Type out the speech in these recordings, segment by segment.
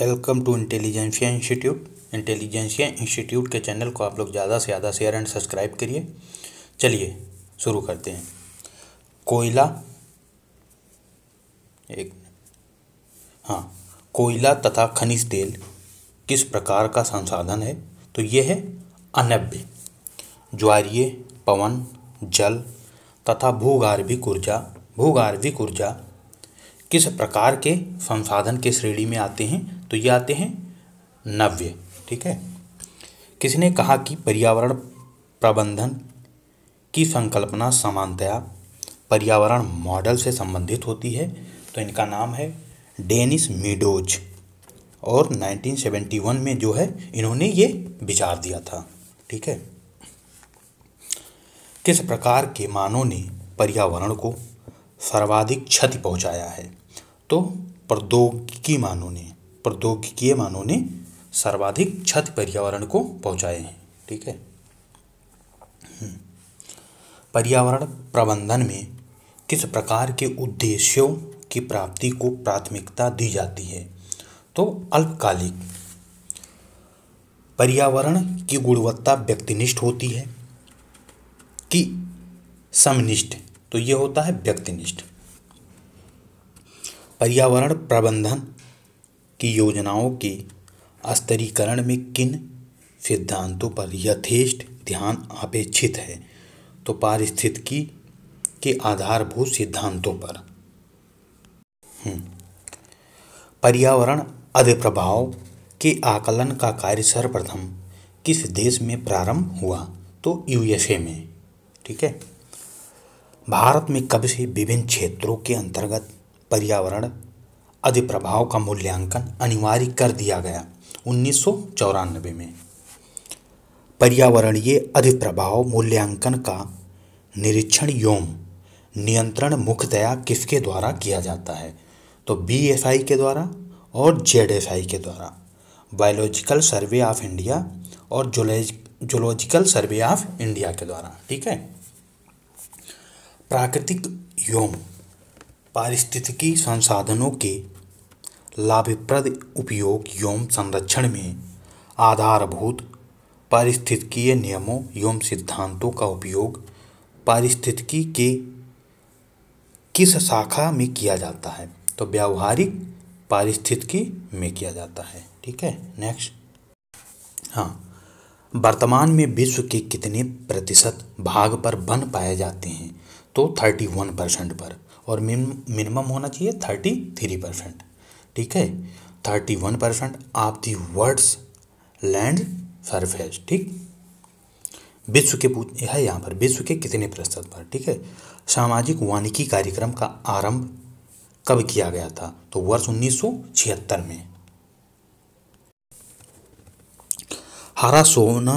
Welcome to intelligentsia institute intelligentsia institute के channel को आप लोग ज़्यादा से ज़्यादा शेयर एंड सब्सक्राइब करिए चलिए शुरू करते हैं कोयला एक हाँ कोयला तथा खनिज तेल किस प्रकार का संसाधन है तो यह है अनभ्य ज्वारीय पवन जल तथा भूगर्भिक ऊर्जा भूगार्भिक ऊर्जा किस प्रकार के संसाधन के श्रेणी में आते हैं तो ये आते हैं नव्य ठीक है किसी ने कहा कि पर्यावरण प्रबंधन की संकल्पना सामान्यतया पर्यावरण मॉडल से संबंधित होती है तो इनका नाम है डेनिस मीडोज और 1971 में जो है इन्होंने ये विचार दिया था ठीक है किस प्रकार के मानों ने पर्यावरण को सर्वाधिक क्षति पहुंचाया है तो प्रौद्योगिकी मानों ने प्रौद्योगिकीय मानों ने सर्वाधिक क्षति पर्यावरण को पहुंचाए हैं ठीक है हम्म। पर्यावरण प्रबंधन में किस प्रकार के उद्देश्यों की प्राप्ति को प्राथमिकता दी जाती है तो अल्पकालिक पर्यावरण की गुणवत्ता व्यक्तिनिष्ठ होती है कि समनिष्ठ तो यह होता है व्यक्तिनिष्ठ पर्यावरण प्रबंधन की योजनाओं के स्तरीकरण में किन सिद्धांतों पर यथेष्ट ध्यान अपेक्षित है तो पारिस्थितिकी के आधारभूत सिद्धांतों पर हम्म। पर्यावरण अधिप्रभाव के आकलन का कार्य सर्वप्रथम किस देश में प्रारंभ हुआ तो यूएसए में ठीक है भारत में कब से विभिन्न क्षेत्रों के अंतर्गत पर्यावरण अधिप्रभाव का मूल्यांकन अनिवार्य कर दिया गया उन्नीस में पर्यावरणीय अधिप्रभाव मूल्यांकन का निरीक्षण योम नियंत्रण मुख्यतया किसके द्वारा किया जाता है तो बी के द्वारा और जेड के द्वारा बायोलॉजिकल सर्वे ऑफ इंडिया और जोलॉजिकल सर्वे ऑफ इंडिया के द्वारा ठीक है प्राकृतिक योम पारिस्थितिकी संसाधनों के लाभप्रद उपयोग एवं संरक्षण में आधारभूत पारिस्थितिकीय नियमों एवं सिद्धांतों का उपयोग पारिस्थितिकी के किस शाखा में किया जाता है तो व्यावहारिक पारिस्थितिकी में किया जाता है ठीक है नेक्स्ट हाँ वर्तमान में विश्व के कितने प्रतिशत भाग पर वन पाए जाते हैं तो थर्टी वन परसेंट पर और मिनिमम होना चाहिए थर्टी थ्री परसेंट ठीक है thirty one percent of the world's land surface ठीक विश्व के पूछ है यहाँ पर विश्व के कितने प्रतिशत पर ठीक है सामाजिक वानिकी कार्यक्रम का आरंभ कब किया गया था तो वर्ष उन्नीस में हरा सोना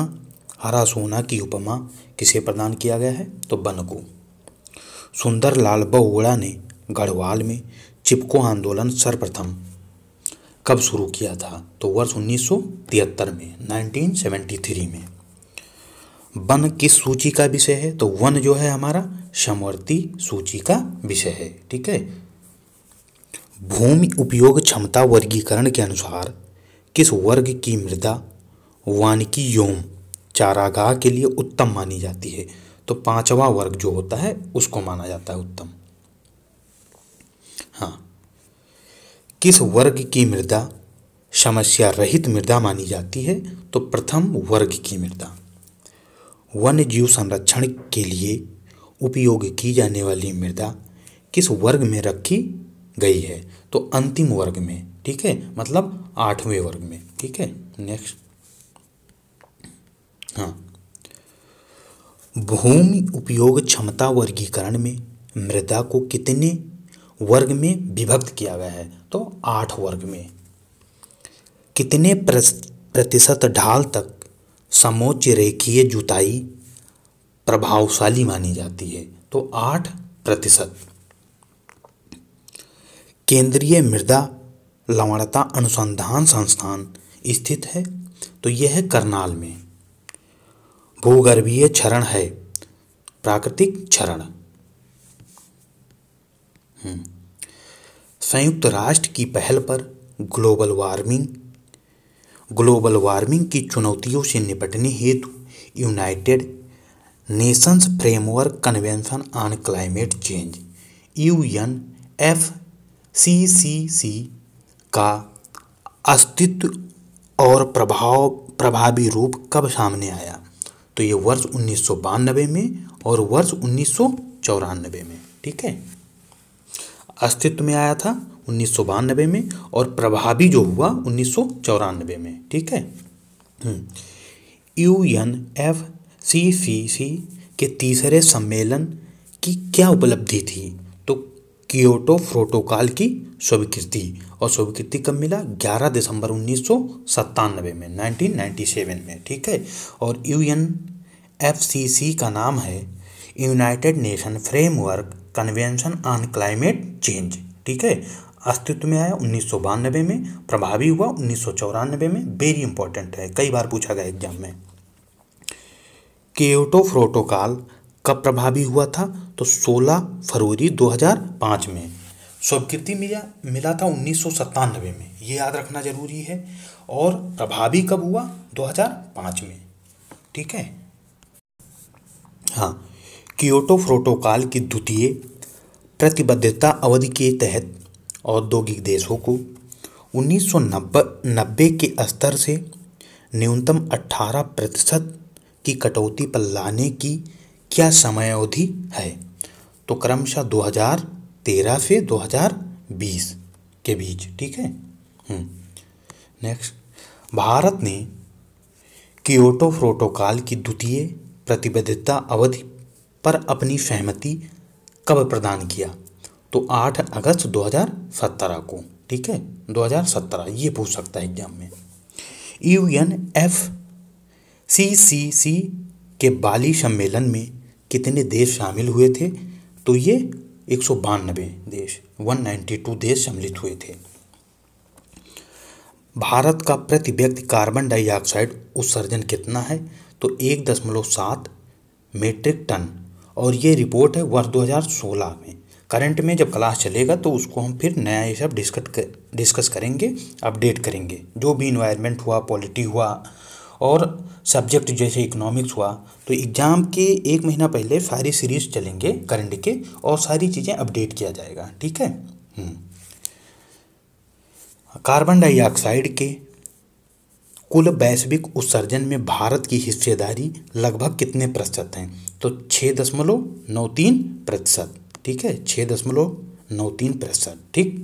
हरा सोना की उपमा किसे प्रदान किया गया है तो बन को सुंदरलाल बहुगुड़ा ने गढ़वाल में चिपको आंदोलन सर्वप्रथम कब शुरू किया था तो वर्ष उन्नीस में 1973 में वन किस सूची का विषय है तो वन जो है हमारा समवर्ती सूची का विषय है ठीक है भूमि उपयोग क्षमता वर्गीकरण के अनुसार किस वर्ग की मृदा वानिकी योम चारागाह के लिए उत्तम मानी जाती है तो पांचवा वर्ग जो होता है उसको माना जाता है उत्तम हाँ किस वर्ग की मृदा समस्या रहित मृदा मानी जाती है तो प्रथम वर्ग की मृदा वन्य जीव संरक्षण के लिए उपयोग की जाने वाली मृदा किस वर्ग में रखी गई है तो अंतिम वर्ग में ठीक है मतलब आठवें वर्ग में ठीक है नेक्स्ट हाँ भूमि उपयोग क्षमता वर्गीकरण में मृदा को कितने वर्ग में विभक्त किया गया है तो आठ वर्ग में कितने प्रतिशत ढाल तक समोच्च रेखीय जुताई प्रभावशाली मानी जाती है तो आठ प्रतिशत केंद्रीय मृदा लवणता अनुसंधान संस्थान स्थित है तो यह है करनाल में भूगर्भीय क्षरण है प्राकृतिक क्षरण हम्म। संयुक्त राष्ट्र की पहल पर ग्लोबल वार्मिंग ग्लोबल वार्मिंग की चुनौतियों से निपटने हेतु United Nations framework convention on climate change U N F C C C का अस्तित्व और प्रभाव प्रभावी रूप कब सामने आया तो ये वर्ष उन्नीस में और वर्ष उन्नीस में ठीक है अस्तित्व में आया था उन्नीस में और प्रभावी जो हुआ उन्नीस में ठीक है U N F C C C के तीसरे सम्मेलन की क्या उपलब्धि थी तो क्योटो प्रोटोकॉल की स्वीकृति और सुबह कितनी कब मिला 11 दिसंबर उन्नीस सौ में 1997 में ठीक है और U N F C C का नाम है United Nation framework convention on climate change ठीक है अस्तित्व में आया उन्नीस सौ बानबे में प्रभावी हुआ उन्नीस सौ चौरानबे में वेरी इंपॉर्टेंट है कई बार पूछा गया एग्जाम में केटो प्रोटोकॉल कब प्रभावी हुआ था तो 16 फरवरी 2005 में स्वीकृति मिला मिला था उन्नीस में ये याद रखना जरूरी है और प्रभावी कब हुआ 2005 में ठीक है हाँ क्योटो प्रोटोकॉल की द्वितीय प्रतिबद्धता अवधि के तहत औद्योगिक देशों को 1990 के स्तर से न्यूनतम 18 प्रतिशत की कटौती पर लाने की क्या समयावधि है तो क्रमशः 2000 तेरह से दो हज़ार बीस के बीच ठीक है नेक्स्ट हम्म। भारत ने क्योटो प्रोटोकॉल की द्वितीय प्रतिबद्धता अवधि पर अपनी सहमति कब प्रदान किया तो 8 अगस्त 2017 को ठीक है 2017 ये पूछ सकता है एग्जाम में U N F C C C के बाली सम्मेलन में कितने देश शामिल हुए थे तो ये एक सौ बानबे देश वन नाइन्टी टू देश सम्मिलित हुए थे भारत का प्रति व्यक्ति कार्बन डाइऑक्साइड उत्सर्जन कितना है तो एक दशमलव सात मीट्रिक टन और ये रिपोर्ट है वर्ष 2016 में करंट में जब क्लास चलेगा तो उसको हम फिर नया ये सब डिस्कट कर, डिस्कस करेंगे अपडेट करेंगे जो भी इन्वायरमेंट हुआ पॉलिटी हुआ और सब्जेक्ट जैसे इकोनॉमिक्स हुआ तो एग्ज़ाम के एक महीना पहले सारी सीरीज चलेंगे करंट के और सारी चीज़ें अपडेट किया जाएगा ठीक है कार्बन हम्म। डाइऑक्साइड के कुल वैश्विक उत्सर्जन में भारत की हिस्सेदारी लगभग कितने प्रतिशत हैं तो छः दशमलव नौ तीन प्रतिशत ठीक है छः दशमलव नौ तीन प्रतिशत ठीक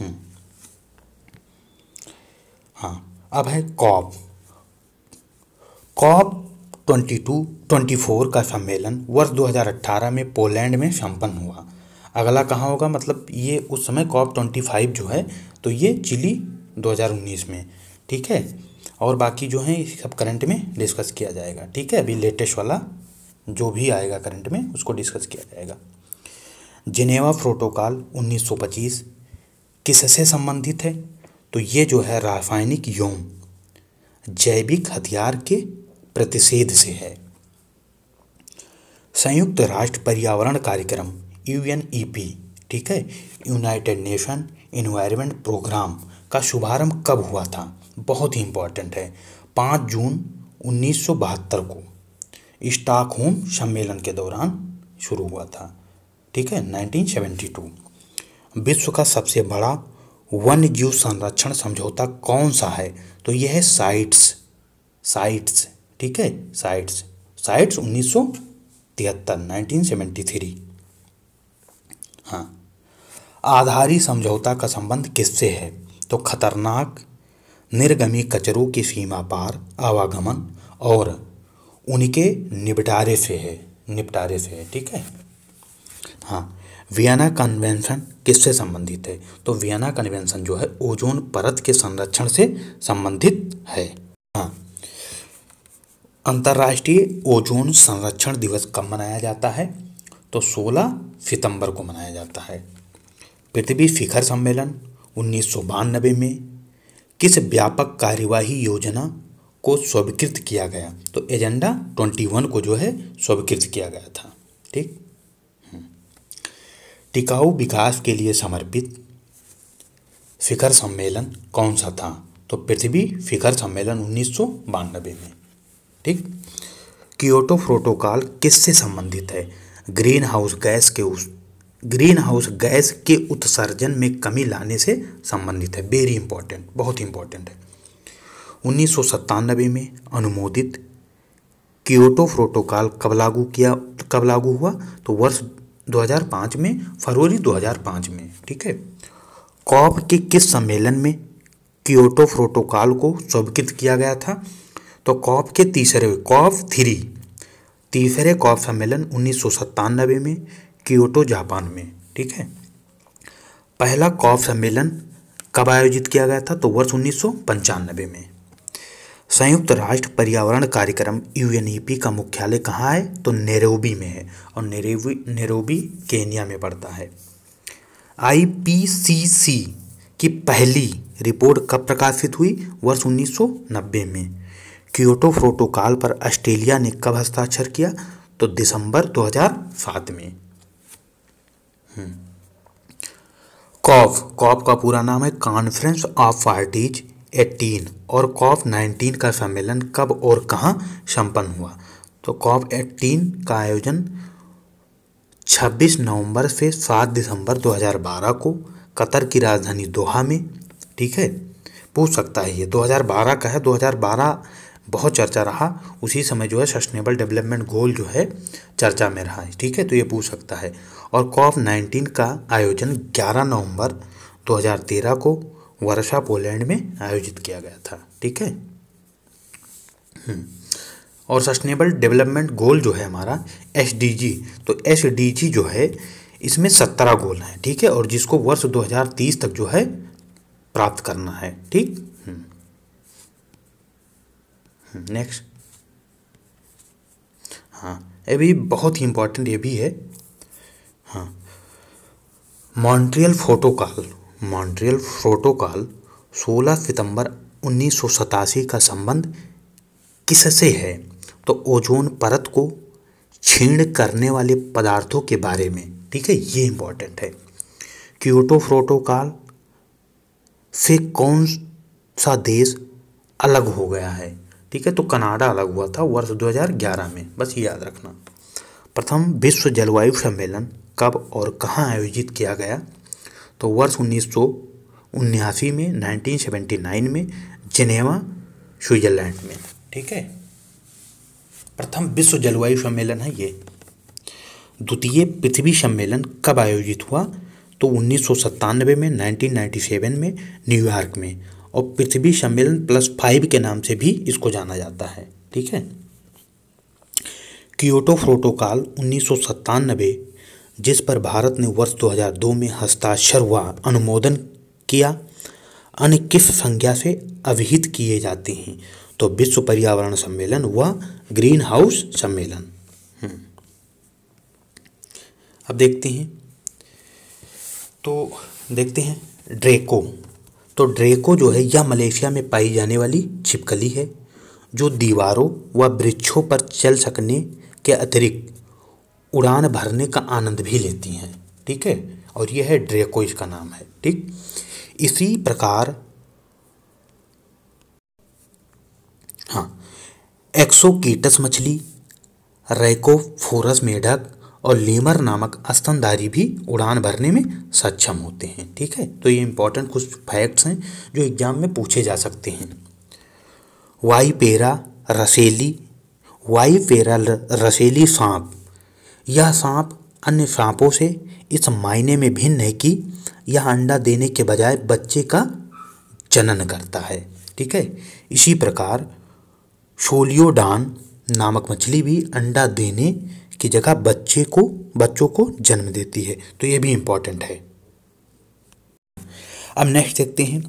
हम्म। हाँ अब है कॉप कॉप 22 24 का सम्मेलन वर्ष 2018 में पोलैंड में संपन्न हुआ अगला कहाँ होगा मतलब ये उस समय कॉप 25 जो है तो ये चिली 2019 में ठीक है और बाकी जो है सब करंट में डिस्कस किया जाएगा ठीक है अभी लेटेस्ट वाला जो भी आएगा करंट में उसको डिस्कस किया जाएगा जिनेवा प्रोटोकॉल 1925 किससे संबंधित है तो ये जो है रासायनिक यौम जैविक हथियार के प्रतिषेध से है संयुक्त राष्ट्र पर्यावरण कार्यक्रम यू e ठीक है यूनाइटेड नेशन इन्वायरमेंट प्रोग्राम का शुभारंभ कब हुआ था बहुत ही इंपॉर्टेंट है पाँच जून उन्नीस को स्टॉकहोम सम्मेलन के दौरान शुरू हुआ था ठीक है 1972 विश्व का सबसे बड़ा वन्य जीव संरक्षण समझौता कौन सा है तो यह है साइट्स साइट्स ठीक है साइट्स साइट्स उन्नीस सौ तिहत्तर नाइनटीन सेवेंटी थ्री हाँ आधारी समझौता का संबंध किससे है तो खतरनाक निर्गमी कचरों की सीमा पार आवागमन और उनके निपटारे से है निपटारे से है ठीक है हाँ वियना कन्वेंशन किससे संबंधित है तो वियना कन्वेंशन जो है ओजोन परत के संरक्षण से संबंधित है अंतर्राष्ट्रीय ओजोन संरक्षण दिवस कब मनाया जाता है तो 16 सितंबर को मनाया जाता है पृथ्वी शिखर सम्मेलन उन्नीस में किस व्यापक कार्यवाही योजना को स्वीकृत किया गया तो एजेंडा 21 को जो है स्वीकृत किया गया था ठीक हम्म। टिकाऊ विकास के लिए समर्पित शिखर सम्मेलन कौन सा था तो पृथ्वी शिखर सम्मेलन उन्नीस में ठीक क्योटो प्रोटोकॉल किससे संबंधित है ग्रीन हाउस गैस के उस ग्रीन हाउस गैस के उत्सर्जन में कमी लाने से संबंधित है वेरी इंपॉर्टेंट बहुत इंपॉर्टेंट है उन्नीस में अनुमोदित क्योटो प्रोटोकॉल कब लागू किया कब लागू हुआ तो वर्ष 2005 में फरवरी 2005 में ठीक है कॉप के किस सम्मेलन में क्योटो प्रोटोकॉल को स्वीकृत किया गया था तो कॉप के तीसरे कॉप थ्री तीसरे कॉप सम्मेलन उन्नीस में क्योटो जापान में ठीक है पहला कॉप सम्मेलन कब आयोजित किया गया था तो वर्ष उन्नीस में संयुक्त राष्ट्र पर्यावरण कार्यक्रम यू e का मुख्यालय कहाँ है तो नेरोबी में है और नेरोबी नेरोबी केनिया में पड़ता है आईपीसीसी की पहली रिपोर्ट कब प्रकाशित हुई वर्ष 1990 में क्योटो प्रोटोकॉल पर ऑस्ट्रेलिया ने कब हस्ताक्षर किया तो दिसंबर 2007 में हम्म। कॉफ कॉफ का पूरा नाम है कॉन्फ्रेंस ऑफ पार्टीज 18 और कॉफ 19 का सम्मेलन कब और कहाँ संपन्न हुआ तो कॉफ 18 का आयोजन 26 नवंबर से 7 दिसंबर 2012 को कतर की राजधानी दोहा में ठीक है पूछ सकता है ये 2012 का है 2012 बहुत चर्चा रहा उसी समय जो है सस्टेनेबल डेवलपमेंट गोल जो है चर्चा में रहा ठीक है तो ये पूछ सकता है और कॉप नाइनटीन का आयोजन 11 नवंबर 2013 को वर्षा पोलैंड में आयोजित किया गया था ठीक है हम्म। और सस्टेनेबल डेवलपमेंट गोल जो है हमारा एस तो एस जो है इसमें सत्रह गोल हैं ठीक है और जिसको वर्ष 2030 तक जो है प्राप्त करना है ठीक नेक्स्ट हाँ ये भी बहुत ही इम्पोर्टेंट ये भी है हाँ मॉन्ट्रियल फोटोकॉल मॉन्ट्रियल फोटोकॉल 16 सितंबर उन्नीस का संबंध किससे है तो ओजोन परत को छीण करने वाले पदार्थों के बारे में ठीक है ये इम्पोर्टेंट है क्योटो प्रोटोकॉल से कौन सा देश अलग हो गया है ठीक है तो कनाडा अलग हुआ था वर्ष 2011 में बस ये याद रखना प्रथम विश्व जलवायु सम्मेलन कब और कहाँ आयोजित किया गया तो वर्ष उन्नीस में 1979 में जिनेवा स्विट्जरलैंड में ठीक है प्रथम विश्व जलवायु सम्मेलन है ये द्वितीय पृथ्वी सम्मेलन कब आयोजित हुआ तो उन्नीस में 1997 में न्यूयॉर्क में और पृथ्वी सम्मेलन प्लस फाइव के नाम से भी इसको जाना जाता है ठीक है क्योटो प्रोटोकॉल उन्नीस जिस पर भारत ने वर्ष 2002 में हस्ताक्षर हुआ अनुमोदन किया अन्य किस संज्ञा से अभिहित किए जाते हैं तो विश्व पर्यावरण सम्मेलन व ग्रीन हाउस सम्मेलन हम्म। अब देखते हैं तो देखते हैं ड्रेको तो ड्रेको जो है यह मलेशिया में पाई जाने वाली छिपकली है जो दीवारों व वृक्षों पर चल सकने के अतिरिक्त उड़ान भरने का आनंद भी लेती हैं ठीक है और यह है ड्रेको इसका नाम है ठीक इसी प्रकार हाँ एक्सोकीटस मछली रेकोफोरस मेढक और लेमर नामक स्तनधारी भी उड़ान भरने में सक्षम होते हैं ठीक है तो ये इंपॉर्टेंट कुछ फैक्ट्स हैं जो एग्जाम में पूछे जा सकते हैं वाई पेरा रसेली पेरा रसेली सांप यह सांप अन्य सांपों से इस मायने में भिन्न है कि यह अंडा देने के बजाय बच्चे का जनन करता है ठीक है इसी प्रकार शोलियोडान नामक मछली भी अंडा देने की जगह बच्चे को बच्चों को जन्म देती है तो ये भी इम्पॉर्टेंट है अब नेक्स्ट देखते हैं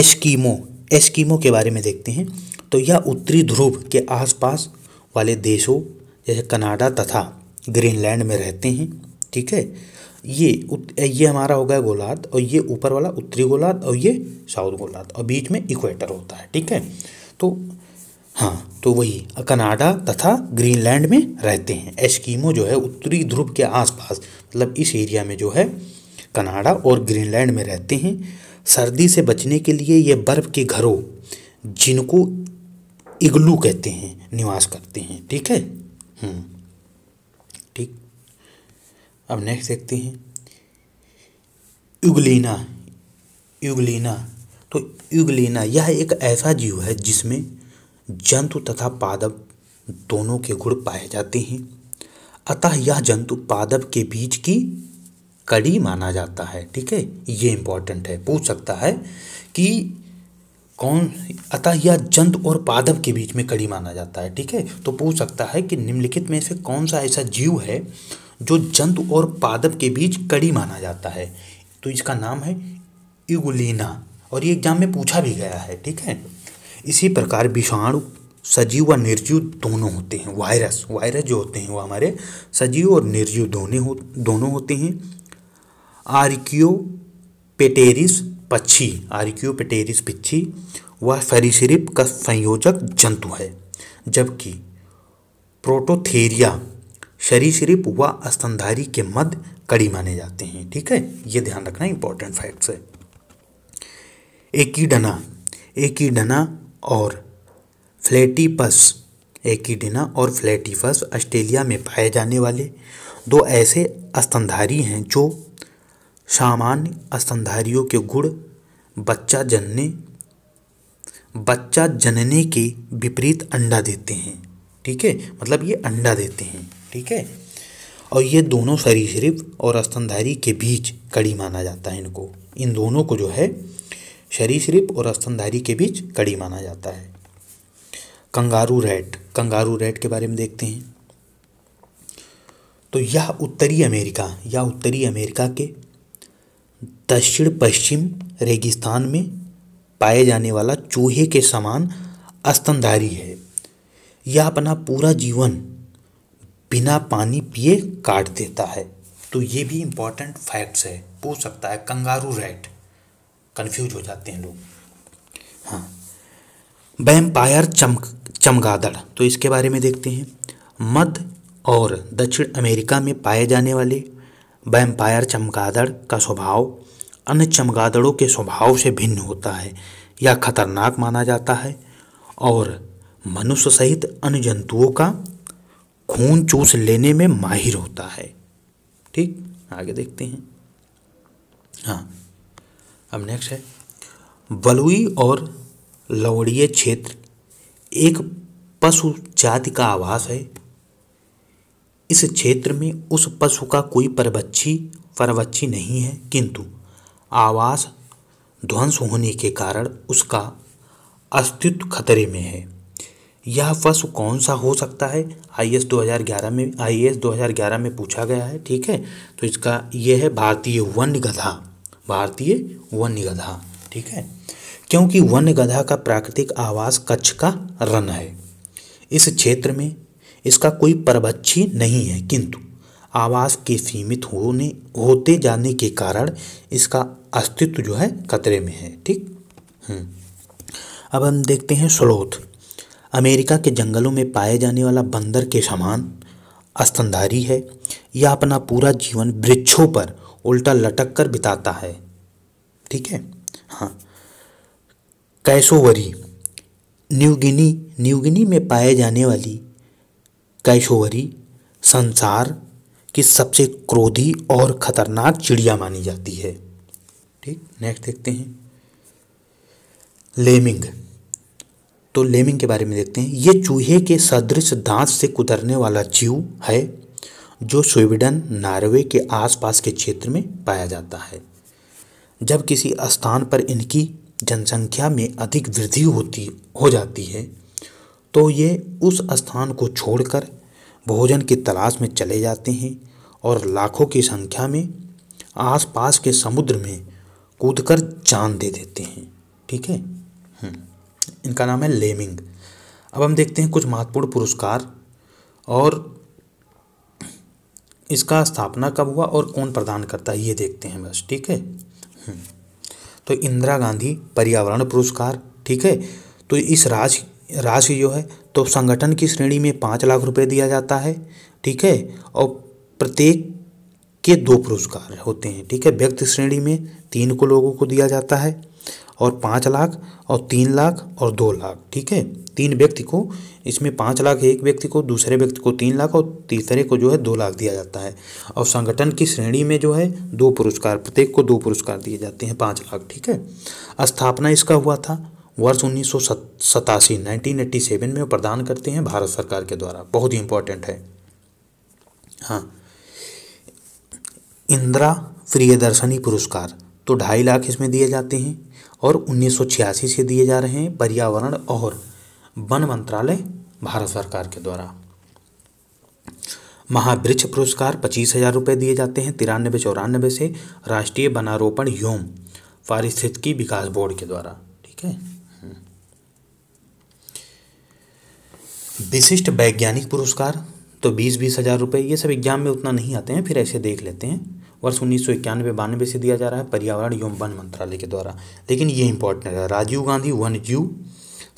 एस्कीमो एस्कीमो के बारे में देखते हैं तो यह उत्तरी ध्रुव के आसपास वाले देशों जैसे कनाडा तथा ग्रीनलैंड में रहते हैं ठीक है ये ये हमारा होगा गोलार्ध और ये ऊपर वाला उत्तरी गोलार्ध और ये साउथ गोलार्ध और बीच में इक्वेटर होता है ठीक है तो हाँ तो वही कनाडा तथा ग्रीनलैंड में रहते हैं एस्कीमो जो है उत्तरी ध्रुव के आसपास मतलब इस एरिया में जो है कनाडा और ग्रीनलैंड में रहते हैं सर्दी से बचने के लिए ये बर्फ़ के घरों जिनको इग्लू कहते हैं निवास करते हैं ठीक है हम्म, ठीक अब नेक्स्ट देखते हैं युगलीना युगलीना तो युगलीना यह एक ऐसा जीव है जिसमें जंतु तथा पादप दोनों के गुण पाए जाते हैं अतः यह जंतु पादप के बीज की कड़ी माना जाता है ठीक है ये इम्पोर्टेंट है पूछ सकता है कि कौन अतः यह जंतु और पादप के बीच में कड़ी माना जाता है ठीक है तो पूछ सकता है कि निम्नलिखित में से कौन सा ऐसा जीव है जो जंतु और पादप के बीच कड़ी माना जाता है तो इसका नाम है इगुलिना और ये एग्जाम में पूछा भी गया है ठीक है इसी प्रकार विषाणु सजीव व निर्जीव दोनों होते हैं वायरस वायरस जो होते हैं वो हमारे सजीव और निर्जीव दोनों हो दोनों होते हैं आर्कियो पेटेरिस पक्षी आर्कियो पेटेरिस पक्षी व सरीसृप का संयोजक जंतु है जबकि प्रोटोथेरिया शरीसरिप व स्तनधारी के मध्य कड़ी माने जाते हैं ठीक है ये ध्यान रखना इंपॉर्टेंट फैक्ट्स है एकीडना एकीडना और फ्लैटीपस एकीडेना और फ्लैटीपस ऑस्ट्रेलिया में पाए जाने वाले दो ऐसे स्तनधारी हैं जो सामान्य स्तनधारियों के गुण बच्चा जनने बच्चा जनने के विपरीत अंडा देते हैं ठीक है मतलब ये अंडा देते हैं ठीक है और ये दोनों सरीसृप और स्तनधारी के बीच कड़ी माना जाता है इनको इन दोनों को जो है सरीसृप और स्तनधारी के बीच कड़ी माना जाता है कंगारू रेट कंगारू रेट के बारे में देखते हैं तो यह उत्तरी अमेरिका या उत्तरी अमेरिका के दक्षिण पश्चिम रेगिस्तान में पाए जाने वाला चूहे के समान स्तनधारी है यह अपना पूरा जीवन बिना पानी पिए काट देता है तो ये भी इम्पॉर्टेंट फैक्ट्स है पूछ सकता है कंगारू रेट कन्फ्यूज हो जाते हैं लोग हाँ वैम्पायर चमक चमगादड़ तो इसके बारे में देखते हैं मध्य और दक्षिण अमेरिका में पाए जाने वाले वैम्पायर चमगादड़ का स्वभाव अन्य चमगादड़ों के स्वभाव से भिन्न होता है या खतरनाक माना जाता है और मनुष्य सहित अन्य जंतुओं का खून चूस लेने में माहिर होता है ठीक आगे देखते हैं हाँ अब नेक्स्ट है बलुई और लवड़ीय क्षेत्र एक पशु जाति का आवास है इस क्षेत्र में उस पशु का कोई परवच्छी परवच्छी नहीं है किंतु आवास ध्वंस होने के कारण उसका अस्तित्व खतरे में है यह पशु कौन सा हो सकता है आई 2011 में आई 2011 में पूछा गया है ठीक है तो इसका यह है भारतीय वन्य गधा भारतीय वन्य गधा ठीक है क्योंकि वन्य गधा का प्राकृतिक आवास कच्छ का रन है इस क्षेत्र में इसका कोई परभच्छी नहीं है किंतु आवास के सीमित होने होते जाने के कारण इसका अस्तित्व जो है खतरे में है ठीक हम्म। अब हम देखते हैं स्लोथ अमेरिका के जंगलों में पाए जाने वाला बंदर के समान स्तनधारी है यह अपना पूरा जीवन वृक्षों पर उल्टा लटक कर बिताता है ठीक है हाँ कैशोवरी न्यूगिनी न्यूगिनी में पाए जाने वाली कैशोवरी संसार की सबसे क्रोधी और खतरनाक चिड़िया मानी जाती है ठीक नेक्स्ट देखते हैं लेमिंग तो लेमिंग के बारे में देखते हैं ये चूहे के सदृश दांत से कुतरने वाला जीव है जो स्वीडन नॉर्वे के आसपास के क्षेत्र में पाया जाता है जब किसी स्थान पर इनकी जनसंख्या में अधिक वृद्धि होती हो जाती है तो ये उस स्थान को छोड़कर भोजन की तलाश में चले जाते हैं और लाखों की संख्या में आसपास के समुद्र में कूदकर जान दे देते हैं ठीक है हम्म। इनका नाम है लेमिंग अब हम देखते हैं कुछ महत्वपूर्ण पुरस्कार और इसका स्थापना कब हुआ और कौन प्रदान करता है ये देखते हैं बस ठीक है हम्म। तो इंदिरा गांधी पर्यावरण पुरस्कार ठीक है तो इस राशि राशि जो है तो संगठन की श्रेणी में पाँच लाख रुपए दिया जाता है ठीक है और प्रत्येक के दो पुरस्कार होते हैं ठीक है व्यक्ति श्रेणी में तीन को लोगों को दिया जाता है और पाँच लाख और तीन लाख और दो लाख ठीक है तीन व्यक्ति को इसमें पाँच लाख एक व्यक्ति को दूसरे व्यक्ति को तीन लाख और तीसरे को जो है दो लाख दिया जाता है और संगठन की श्रेणी में जो है दो पुरस्कार प्रत्येक को दो पुरस्कार दिए जाते हैं पाँच लाख ठीक है स्थापना इसका हुआ था वर्ष उन्नीस सौ सतासी नाइनटीन एट्टी सेवन में प्रदान करते हैं भारत सरकार के द्वारा बहुत ही इंपॉर्टेंट है हाँ इंदिरा प्रियदर्शनी पुरस्कार तो ढाई लाख इसमें दिए जाते हैं और उन्नीस से दिए जा रहे हैं पर्यावरण और वन मंत्रालय भारत सरकार के द्वारा महावृक्ष पुरस्कार पच्चीस हजार रुपये दिए जाते हैं तिरानबे चौरानबे से राष्ट्रीय वनारोपण योम पारिस्थितिकी विकास बोर्ड के द्वारा ठीक है हम्म। विशिष्ट वैज्ञानिक पुरस्कार तो बीस बीस हजार रुपये ये सब एग्जाम में उतना नहीं आते हैं फिर ऐसे देख लेते हैं वर्ष उन्नीस सौ इक्यानवे बानवे से दिया जा रहा है पर्यावरण एवं वन मंत्रालय के द्वारा लेकिन ये इंपॉर्टेंट है राजीव गांधी वन जीव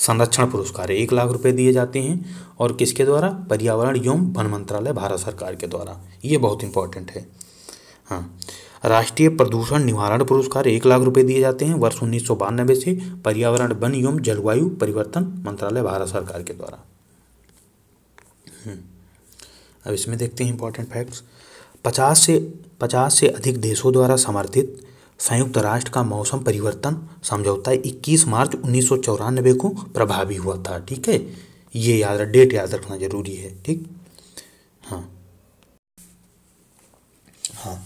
संरक्षण पुरस्कार एक लाख रुपए दिए जाते हैं और किसके द्वारा पर्यावरण एवं वन मंत्रालय भारत सरकार के द्वारा ये बहुत इंपॉर्टेंट है हाँ राष्ट्रीय प्रदूषण निवारण पुरस्कार एक लाख रुपए दिए जाते हैं वर्ष उन्नीस सौ बानबे से पर्यावरण वन एवं जलवायु परिवर्तन मंत्रालय भारत सरकार के द्वारा हम्म। अब इसमें देखते हैं इंपॉर्टेंट फैक्ट्स पचास से पचास से अधिक देशों द्वारा समर्थित संयुक्त राष्ट्र का मौसम परिवर्तन समझौता 21 मार्च उन्नीस को प्रभावी हुआ था ठीक है ये याद डेट याद रखना जरूरी है ठीक हाँ हाँ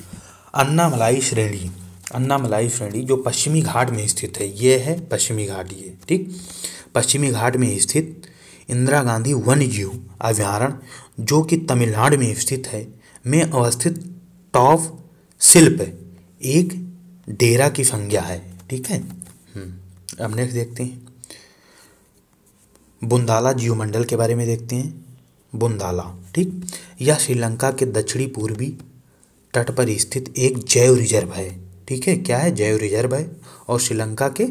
अन्ना मलाई श्रेणी अन्ना मलाई श्रेणी जो पश्चिमी घाट में स्थित है ये है पश्चिमी घाट ये ठीक पश्चिमी घाट में स्थित इंदिरा गांधी वन्य जीव अभ्यारण्य जो कि तमिलनाडु में स्थित है में अवस्थित टॉप शिल्प एक डेरा की संज्ञा है ठीक है हम्म, अब नेक्स्ट देखते हैं बुंदाला जीव मंडल के बारे में देखते हैं बुंदाला ठीक यह श्रीलंका के दक्षिणी पूर्वी तट पर स्थित एक जैव रिजर्व है ठीक है क्या है जैव रिजर्व है और श्रीलंका के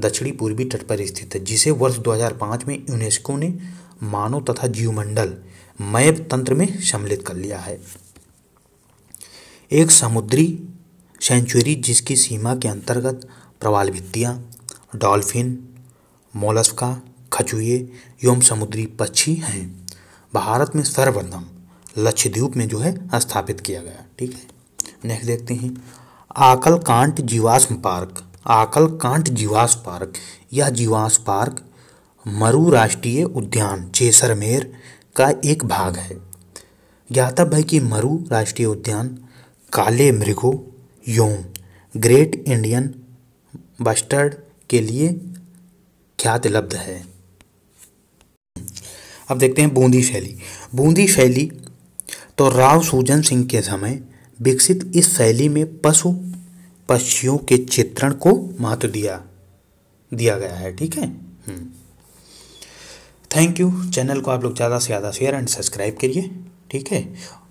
दक्षिणी पूर्वी तट पर स्थित है जिसे वर्ष 2005 में यूनेस्को ने मानव तथा जीवमंडल मैव तंत्र में सम्मिलित कर लिया है एक समुद्री सेंचुरी जिसकी सीमा के अंतर्गत प्रवाल भित्तियाँ डॉल्फिन मोलस्का खचुए एवं समुद्री पक्षी हैं भारत में सर्वप्रथम लक्षद्वीप में जो है स्थापित किया गया ठीक है नेक्स्ट देखते हैं आकल कांट जीवाश्म पार्क आकल कांट जीवाश्म पार्क यह जीवाश्म पार्क मरु राष्ट्रीय उद्यान जैसलमेर का एक भाग है है कि मरु राष्ट्रीय उद्यान काले मृगो योम ग्रेट इंडियन बस्टर्ड के लिए ख्यात लब्ध है अब देखते हैं बूंदी शैली बूंदी शैली तो राव सूजन सिंह के समय विकसित इस शैली में पशु पक्षियों के चित्रण को महत्व दिया दिया गया है ठीक है हम्म। थैंक यू चैनल को आप लोग ज़्यादा से ज़्यादा शेयर एंड सब्सक्राइब करिए ठीक है